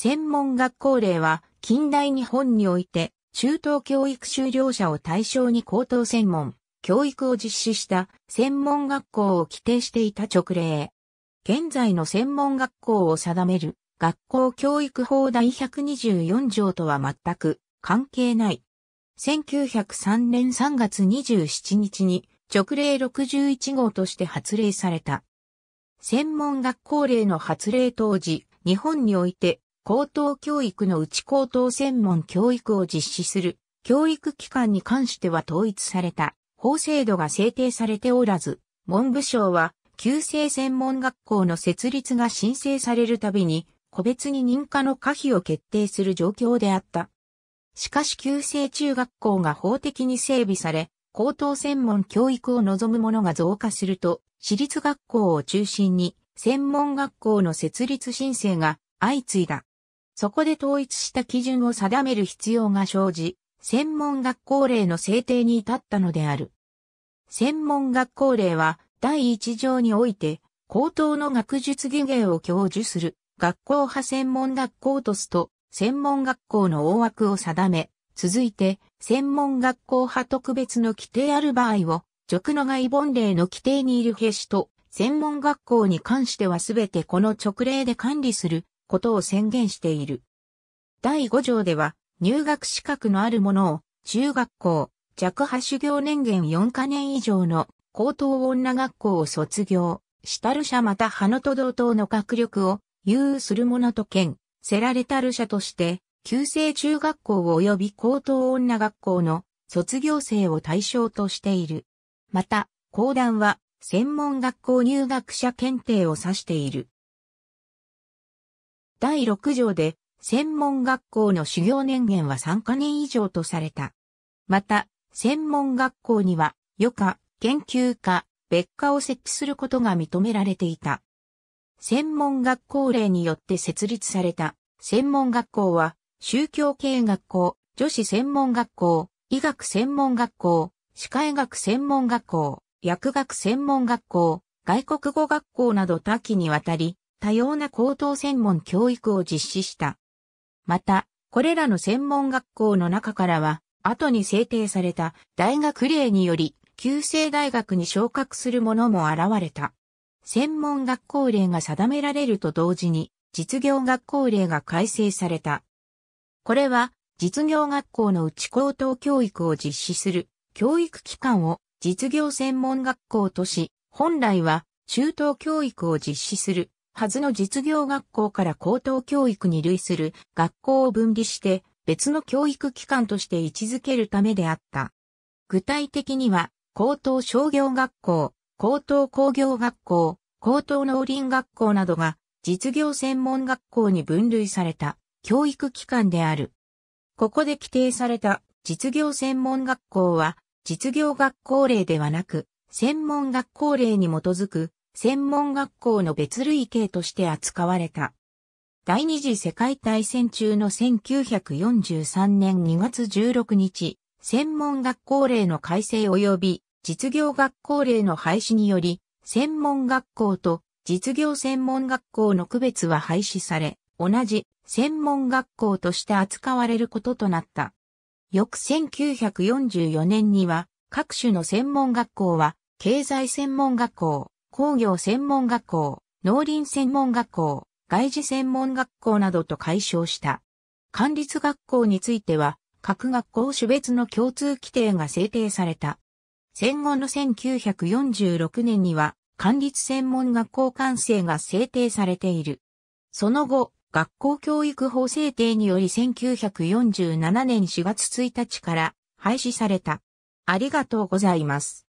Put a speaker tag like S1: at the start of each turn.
S1: 専門学校令は近代日本において中等教育修了者を対象に高等専門、教育を実施した専門学校を規定していた直令。現在の専門学校を定める学校教育法第124条とは全く関係ない。1903年3月27日に直令61号として発令された。専門学校令の発令当時、日本において高等教育のうち高等専門教育を実施する教育機関に関しては統一された法制度が制定されておらず、文部省は旧制専門学校の設立が申請されるたびに個別に認可の可否を決定する状況であった。しかし旧制中学校が法的に整備され、高等専門教育を望む者が増加すると、私立学校を中心に専門学校の設立申請が相次いだ。そこで統一した基準を定める必要が生じ、専門学校令の制定に至ったのである。専門学校令は第一条において、高等の学術技芸を教授する学校派専門学校とすと、専門学校の大枠を定め、続いて、専門学校派特別の規定ある場合を、直の外本令の規定にいる兵士と、専門学校に関してはすべてこの直令で管理することを宣言している。第5条では、入学資格のある者を、中学校、弱派修行年限4カ年以上の高等女学校を卒業、したる者また派の都道等の学力を有する者と兼、せられたる者として、旧制中学校及び高等女学校の卒業生を対象としている。また、講談は専門学校入学者検定を指している。第6条で、専門学校の修行年限は3か年以上とされた。また、専門学校には、余科、研究科、別科を設置することが認められていた。専門学校令によって設立された専門学校は、宗教系学校、女子専門学校、医学専門学校、歯科医学専門学校、薬学専門学校、外国語学校など多岐にわたり、多様な高等専門教育を実施した。また、これらの専門学校の中からは、後に制定された大学例により、旧制大学に昇格するものも現れた。専門学校令が定められると同時に、実業学校令が改正された。これは、実業学校の内高等教育を実施する教育機関を実業専門学校とし、本来は中等教育を実施するはずの実業学校から高等教育に類する学校を分離して別の教育機関として位置づけるためであった。具体的には、高等商業学校、高等工業学校、高等農林学校などが実業専門学校に分類された教育機関である。ここで規定された実業専門学校は実業学校令ではなく、専門学校令に基づく専門学校の別類型として扱われた。第二次世界大戦中の1943年2月16日、専門学校令の改正及び実業学校令の廃止により、専門学校と実業専門学校の区別は廃止され、同じ専門学校として扱われることとなった。翌1944年には、各種の専門学校は、経済専門学校、工業専門学校、農林専門学校、外事専門学校などと解消した。管理学校については、各学校種別の共通規定が制定された。戦後の1946年には、管理専門学校管制が制定されている。その後、学校教育法制定により1947年4月1日から廃止された。ありがとうございます。